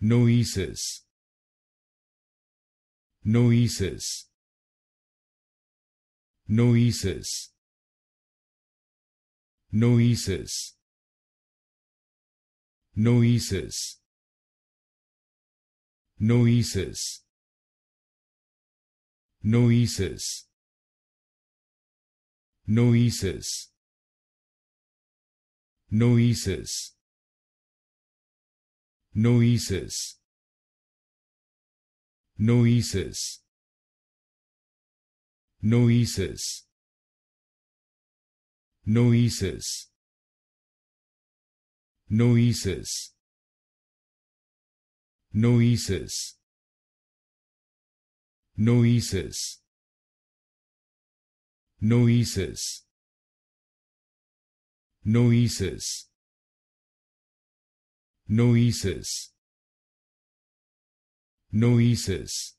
noises noises noises noises noises noises noises noises noises noises noises noises noises noises noises noises noises noises Noesis. Noesis.